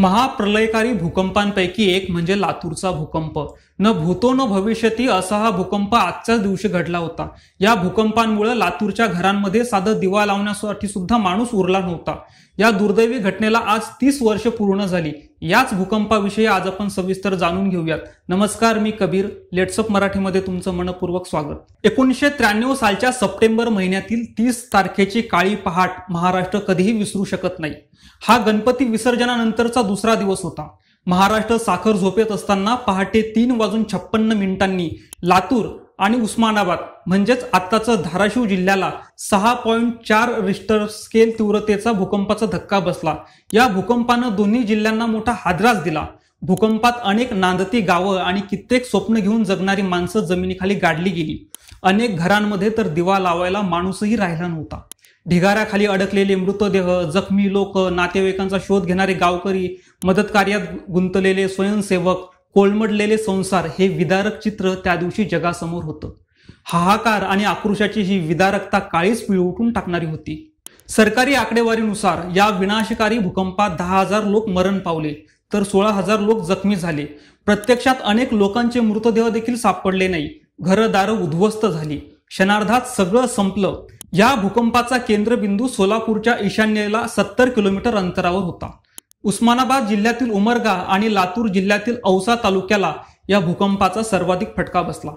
महाप्रलयकारी भूकंपांपैकी एक म्हणजे लातूरचा भूकंप न भूतो न भविष्यती असा हा भूकंप आजच्याच दिवशी घडला होता या भूकंपांमुळे लातूरच्या घरांमध्ये साधं दिवा लावण्यासाठी सुद्धा माणूस उरला नव्हता या दुर्दैवी घटनेला आज तीस वर्ष पूर्ण झाली याच भूकंपाविषयी आज आपण सविस्तर जाणून घेऊयात नमस्कार मी कबीर लेट्सअप मराठीमध्ये तुमचं मनपूर्वक स्वागत एकोणीसशे त्र्याण्णव सालच्या सप्टेंबर महिन्यातील तीस तारखेची काळी पहाट महाराष्ट्र कधीही विसरू शकत नाही हा गणपती विसर्जनानंतरचा दुसरा दिवस होता महाराष्ट्र साखर झोपेत असताना पहाटे तीन वाजून छप्पन्न मिनिटांनी लातूर आणि उस्मानाबाद म्हणजेच आत्ताचं धाराशिव जिल्ह्याला सहा पॉईंट चार रिस्टर स्केल तीव्रतेचा भूकंपाचा धक्का बसला या भूकंपानं दोन्ही जिल्ह्यांना मोठा हादरास दिला भूकंपात अनेक नांदती गावं आणि कित्येक स्वप्न घेऊन जगणारी माणसं जमिनीखाली गाडली गेली अनेक घरांमध्ये तर दिवा लावायला माणूसही राहिला नव्हता ढिगाऱ्याखाली अडकलेले मृतदेह जखमी लोक नातेवाईकांचा शोध घेणारे गावकरी मदतकार्यात गुंतलेले स्वयंसेवक कोलमडलेले संसार हे विदारक चित्र त्या दिवशी जगासमोर होतं हाहाकार आणि आक्रोशाची ही विदारकता काळीच पिळवटून टाकणारी होती सरकारी आकडेवारीनुसार या विनाशकारी भूकंपात दहा हजार लोक मरण पावले तर सोळा हजार लोक जखमी झाले प्रत्यक्षात अनेक लोकांचे मृतदेह देखील सापडले नाही घरदारं उद्ध्वस्त झाली क्षणार्धात सगळं संपलं या भूकंपाचा केंद्रबिंदू सोलापूरच्या ईशान्येला सत्तर किलोमीटर अंतरावर होता उस्मानाबाद जिल्ह्यातील उमरगा आणि लातूर जिल्ह्यातील औसा तालुक्याला या भूकंपाचा सर्वाधिक फटका बसला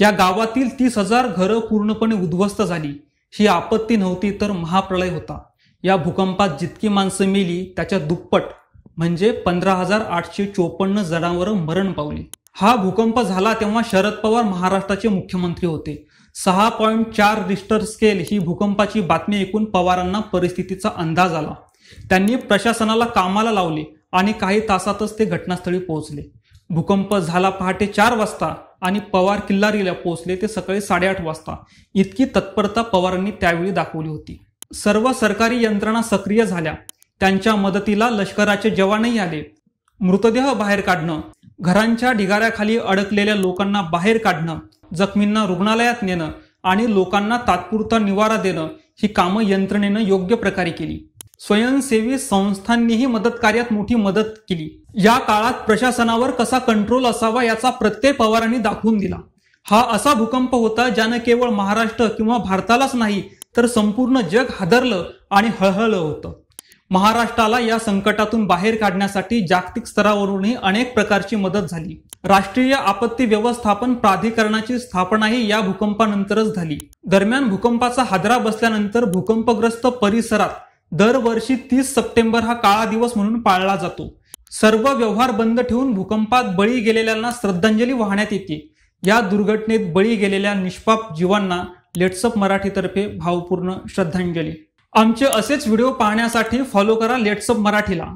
या गावातील तीस हजार घरं पूर्णपणे उद्ध्वस्त झाली ही आपत्ती नव्हती तर महाप्रलय होता या भूकंपात जितकी माणसं मेली त्याच्या दुप्पट म्हणजे पंधरा हजार आठशे चोपन्न जणांवर मरण पावले हा भूकंप झाला तेव्हा शरद पवार महाराष्ट्राचे मुख्यमंत्री होते सहा पॉईंट चार रिस्टर स्केल ही भूकंपाची बातमी ऐकून पवारांना परिस्थितीचा अंदाज आला त्यांनी प्रशासनाला कामाला लावले आणि काही तासातच ते घटनास्थळी पोहोचले भूकंप झाला पहाटे चार वाजता आणि पवार किल्लारीला पोहोचले ते सकाळी साडेआठ वाजता इतकी तत्परता पवारांनी त्यावेळी दाखवली होती सर्व सरकारी यंत्रणा सक्रिय झाल्या त्यांच्या मदतीला लष्कराचे जवानही आले मृतदेह बाहेर काढणं घरांच्या ढिगाऱ्याखाली अडकलेल्या लोकांना बाहेर काढणं जखमींना रुग्णालयात नेणं आणि लोकांना तात्पुरता निवारा देणं ही कामं यंत्रणेनं योग्य प्रकारे केली स्वयंसेवी संस्थांनीही मदत कार्यात मोठी मदत केली या काळात प्रशासनावर कसा कंट्रोल असावा याचा प्रत्यय पवारांनी दाखवून दिला हा असा भूकंप होता ज्यानं केवळ महाराष्ट्र किंवा भारतालाच नाही तर संपूर्ण जग हादरलं आणि हळहळलं होतं महाराष्ट्राला या संकटातून बाहेर काढण्यासाठी जागतिक स्तरावरूनही अनेक प्रकारची मदत झाली राष्ट्रीय आपत्ती व्यवस्थापन प्राधिकरणाची स्थापनाही या भूकंपानंतरच झाली दरम्यान भूकंपाचा हादरा बसल्यानंतर भूकंपग्रस्त परिसरात दरवर्षी तीस सप्टेंबर हा काळा दिवस म्हणून पाळला जातो सर्व व्यवहार बंद ठेवून भूकंपात बळी गेलेल्यांना श्रद्धांजली वाहण्यात येते या दुर्घटनेत बळी गेलेल्या निष्पाप जीवांना लेट्सअप मराठीतर्फे भावपूर्ण श्रद्धांजली आमचे असेच व्हिडिओ पाहण्यासाठी फॉलो करा लेट्सअप मराठीला